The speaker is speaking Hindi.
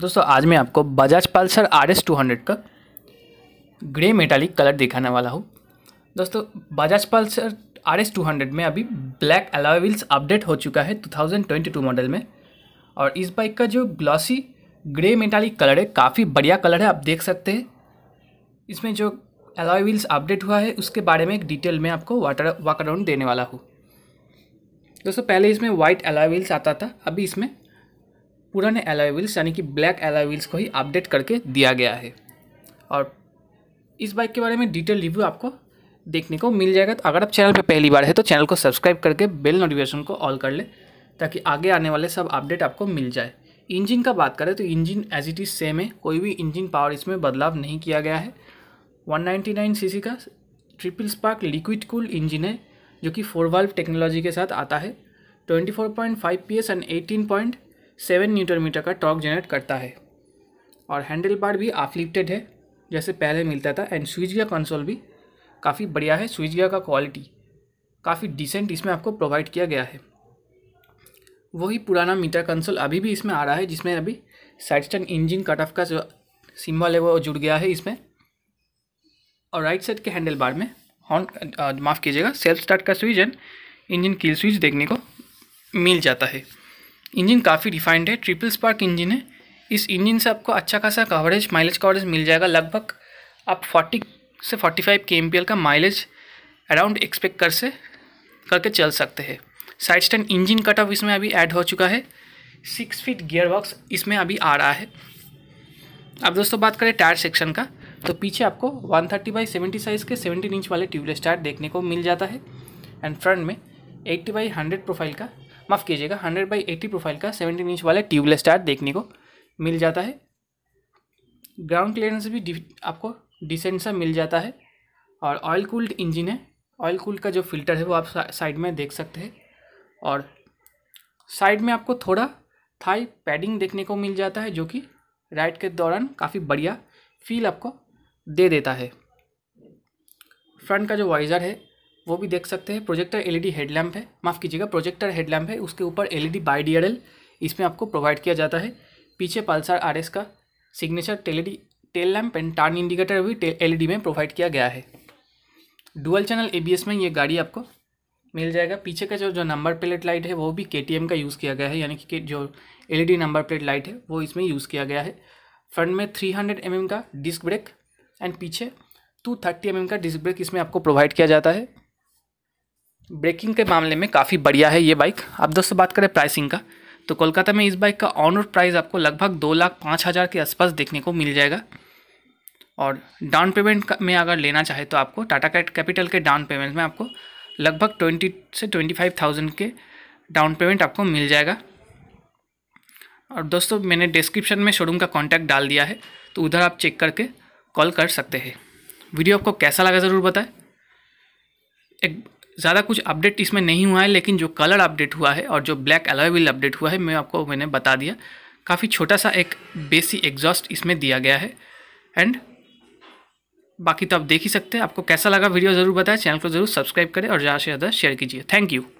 दोस्तों आज मैं आपको Bajaj Pulsar R S two hundred का ग्रे मेटालिक कलर दिखाने वाला हूँ दोस्तों Bajaj Pulsar R S two hundred में अभी ब्लैक अलाव्हील्स अपडेट हो चुका है two thousand twenty two model में और इस बाइक का जो ग्लॉसी ग्रे मेटालिक कलर है काफ़ी बढ़िया कलर है आप देख सकते हैं इसमें जो अलाव्हील्स अपडेट हुआ है उसके बारे में एक डिटेल में आपको वाटर वाक देने वाला हूँ दोस्तों पहले इसमें वाइट अलाव्हील्स आता था अभी इसमें पुराने एलॉय व्हील्स यानी कि ब्लैक एलॉय व्हील्स को ही अपडेट करके दिया गया है और इस बाइक के बारे में डिटेल रिव्यू आपको देखने को मिल जाएगा तो अगर आप चैनल पर पहली बार है तो चैनल को सब्सक्राइब करके बेल नोटिफिकेशन को ऑल कर ले ताकि आगे आने वाले सब अपडेट आपको मिल जाए इंजन का बात करें तो engine as it is same है कोई भी इंजन पावर इसमें बदलाव नहीं किया गया है 199 सीसी का triple spark liquid cool engine है जो कि फोर वाल्व टेक्नोलॉजी के साथ आता है 24.5 PS and point seven newton metre का टॉर्क जनरेट करता है और हैंडल बार भी आफलिफ्टेड है जैसे पहले मिलता था एंड स्विच गया कंसोल भी काफ़ी बढ़िया है स्विच गया का क्वालिटी काफ़ी डिसेंट इसमें आपको प्रोवाइड किया गया है वही पुराना मीटर कंसोल अभी भी इसमें आ रहा है जिसमें अभी side stand engine cut off का जो सिम्बल है वो जुड़ गया है इसमें और राइट साइड के हैंडल बार में हॉर्न माफ़ कीजिएगा सेल्फ स्टार्ट का स्विच एंड इंजन की स्विच देखने को मिल जाता है इंजन काफ़ी रिफाइंड है ट्रिपल स्पार्क इंजन है इस इंजन से आपको अच्छा खासा कवरेज माइलेज कवरेज मिल जाएगा लगभग आप 40 से 45 के का माइलेज अराउंड एक्सपेक्ट कर से करके चल सकते हैं side stand engine cut off इसमें अभी ऐड हो चुका है सिक्स फीट गियर बॉक्स इसमें अभी आ रहा है अब दोस्तों बात करें टायर सेक्शन का तो पीछे आपको 130 थर्टी बाई सेवेंटी साइज़ के 17 इंच वाले ट्यूबलेस टायर देखने को मिल जाता है एंड फ्रंट में 80 बाई 100 प्रोफाइल का माफ़ कीजिएगा हंड्रेड बाई एट्टी प्रोफाइल का सेवेंटीन इंच वाला ट्यूबलेस टायर देखने को मिल जाता है ग्राउंड क्लियरेंस भी आपको डिसेंट सा मिल जाता है और ऑयल कूल्ड इंजन है ऑयल कूल्ड का जो फिल्टर है वो आप साइड में देख सकते हैं और साइड में आपको थोड़ा थाई पैडिंग देखने को मिल जाता है जो कि राइड के दौरान काफ़ी बढ़िया फील आपको दे देता है फ्रंट का जो वाइज़र है वो भी देख सकते हैं प्रोजेक्टर एलईडी हेडलैम्प है माफ़ कीजिएगा प्रोजेक्टर हेडलैम्प है उसके ऊपर एलईडी बाई डी इसमें आपको प्रोवाइड किया जाता है पीछे पल्सर आरएस का signature LED tail lamp and turn indicator भी एलईडी में प्रोवाइड किया गया है डुअल चैनल एबीएस में ये गाड़ी आपको मिल जाएगा पीछे का जो जो नंबर प्लेट लाइट है वो भी के का यूज़ किया गया है यानी कि जो एल नंबर प्लेट लाइट है वो इसमें यूज़ किया गया है फ्रंट में थ्री हंड्रेड mm का डिस्क ब्रेक एंड पीछे टू थर्टी mm का डिस्क ब्रेक इसमें आपको प्रोवाइड किया जाता है ब्रेकिंग के मामले में काफ़ी बढ़िया है ये बाइक अब दोस्तों बात करें प्राइसिंग का तो कोलकाता में इस बाइक का ऑन रोड प्राइस आपको लगभग दो लाख पाँच हज़ार के आसपास देखने को मिल जाएगा और डाउन पेमेंट में अगर लेना चाहे तो आपको टाटा कैपिटल के डाउन पेमेंट में आपको लगभग ट्वेंटी से ट्वेंटी फाइव थाउजेंड के डाउन पेमेंट आपको मिल जाएगा और दोस्तों मैंने डिस्क्रिप्शन में शोरूम का कॉन्टैक्ट डाल दिया है तो उधर आप चेक करके कॉल कर सकते हैं वीडियो आपको कैसा लगा ज़रूर बताएं एक ज़्यादा कुछ अपडेट इसमें नहीं हुआ है लेकिन जो कलर अपडेट हुआ है और जो ब्लैक अलॉय अपडेट हुआ है मैं आपको मैंने बता दिया काफ़ी छोटा सा एक बेसी एग्जॉस्ट इसमें दिया गया है एंड बाकी तो आप देख ही सकते हैं आपको कैसा लगा वीडियो ज़रूर बताएं चैनल को ज़रूर सब्सक्राइब करें और ज़्यादा से ज़्यादा शेयर कीजिए थैंक यू